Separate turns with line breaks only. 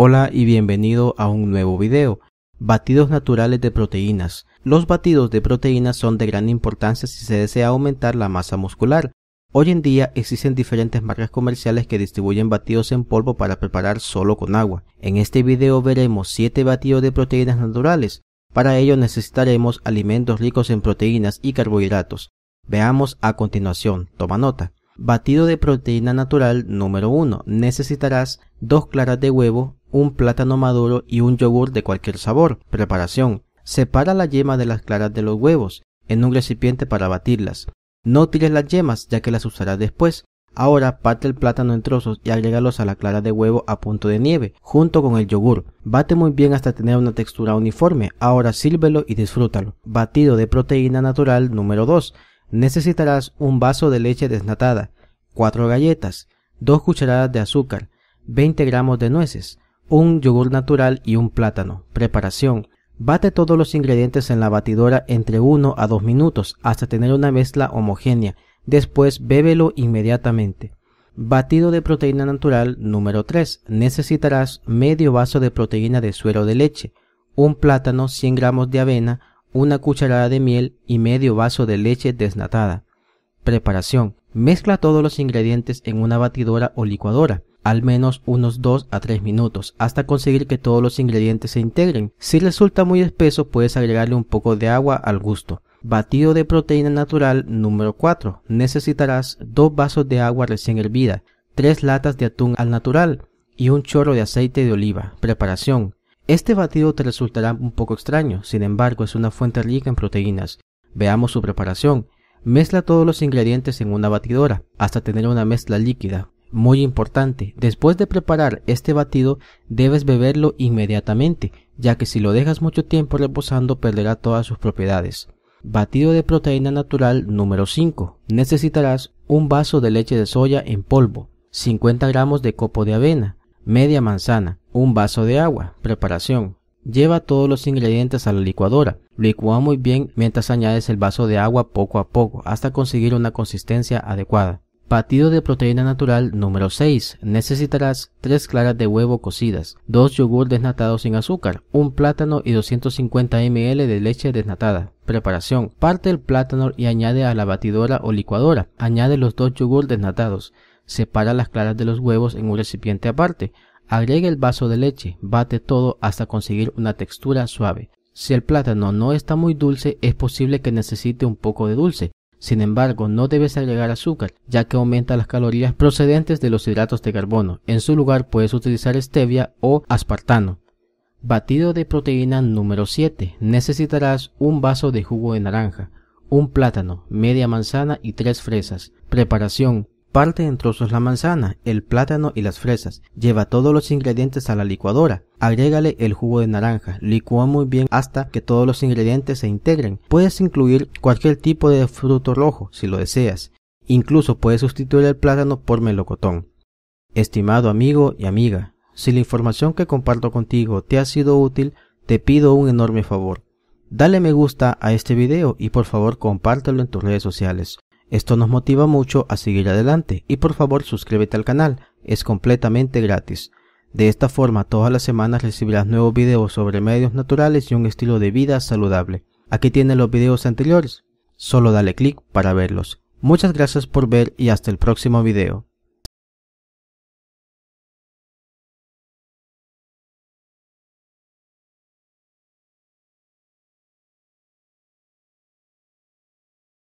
Hola y bienvenido a un nuevo video. Batidos naturales de proteínas. Los batidos de proteínas son de gran importancia si se desea aumentar la masa muscular. Hoy en día existen diferentes marcas comerciales que distribuyen batidos en polvo para preparar solo con agua. En este video veremos 7 batidos de proteínas naturales. Para ello necesitaremos alimentos ricos en proteínas y carbohidratos. Veamos a continuación, toma nota. Batido de proteína natural número 1. Necesitarás 2 claras de huevo, un plátano maduro y un yogur de cualquier sabor. Preparación. Separa la yema de las claras de los huevos en un recipiente para batirlas. No tires las yemas ya que las usarás después. Ahora parte el plátano en trozos y agrégalos a la clara de huevo a punto de nieve, junto con el yogur. Bate muy bien hasta tener una textura uniforme. Ahora sírvelo y disfrútalo. Batido de proteína natural número 2. Necesitarás un vaso de leche desnatada, 4 galletas, 2 cucharadas de azúcar, 20 gramos de nueces, un yogur natural y un plátano. Preparación. Bate todos los ingredientes en la batidora entre 1 a 2 minutos hasta tener una mezcla homogénea. Después bébelo inmediatamente. Batido de proteína natural número 3. Necesitarás medio vaso de proteína de suero de leche, un plátano, 100 gramos de avena, una cucharada de miel y medio vaso de leche desnatada. Preparación. Mezcla todos los ingredientes en una batidora o licuadora al menos unos 2 a 3 minutos hasta conseguir que todos los ingredientes se integren. Si resulta muy espeso puedes agregarle un poco de agua al gusto. Batido de proteína natural número 4. Necesitarás 2 vasos de agua recién hervida, 3 latas de atún al natural y un chorro de aceite de oliva. Preparación. Este batido te resultará un poco extraño, sin embargo es una fuente rica en proteínas. Veamos su preparación. Mezcla todos los ingredientes en una batidora hasta tener una mezcla líquida. Muy importante, después de preparar este batido debes beberlo inmediatamente, ya que si lo dejas mucho tiempo reposando perderá todas sus propiedades. Batido de proteína natural número 5. Necesitarás un vaso de leche de soya en polvo, 50 gramos de copo de avena, media manzana, un vaso de agua. Preparación. Lleva todos los ingredientes a la licuadora. Licúa muy bien mientras añades el vaso de agua poco a poco hasta conseguir una consistencia adecuada. Batido de proteína natural número 6. Necesitarás 3 claras de huevo cocidas, 2 yogur desnatados sin azúcar, un plátano y 250 ml de leche desnatada. Preparación. Parte el plátano y añade a la batidora o licuadora. Añade los 2 yogur desnatados. Separa las claras de los huevos en un recipiente aparte. Agrega el vaso de leche. Bate todo hasta conseguir una textura suave. Si el plátano no está muy dulce, es posible que necesite un poco de dulce. Sin embargo, no debes agregar azúcar, ya que aumenta las calorías procedentes de los hidratos de carbono. En su lugar puedes utilizar stevia o aspartano. Batido de proteína número 7. Necesitarás un vaso de jugo de naranja, un plátano, media manzana y tres fresas. Preparación. Parte en trozos la manzana, el plátano y las fresas. Lleva todos los ingredientes a la licuadora. Agrégale el jugo de naranja. Licúa muy bien hasta que todos los ingredientes se integren. Puedes incluir cualquier tipo de fruto rojo si lo deseas. Incluso puedes sustituir el plátano por melocotón. Estimado amigo y amiga, si la información que comparto contigo te ha sido útil, te pido un enorme favor. Dale me gusta a este video y por favor compártelo en tus redes sociales. Esto nos motiva mucho a seguir adelante y por favor suscríbete al canal, es completamente gratis. De esta forma todas las semanas recibirás nuevos videos sobre medios naturales y un estilo de vida saludable. Aquí tienes los videos anteriores, solo dale clic para verlos. Muchas gracias por ver y hasta el próximo video.